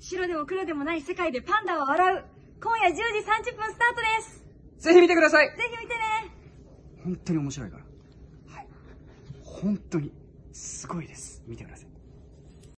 白でも黒でもない世界でパンダを洗う今夜10時30分スタートですぜひ見てくださいぜひ見てね本当に面白いからはい本当にすごいです見てください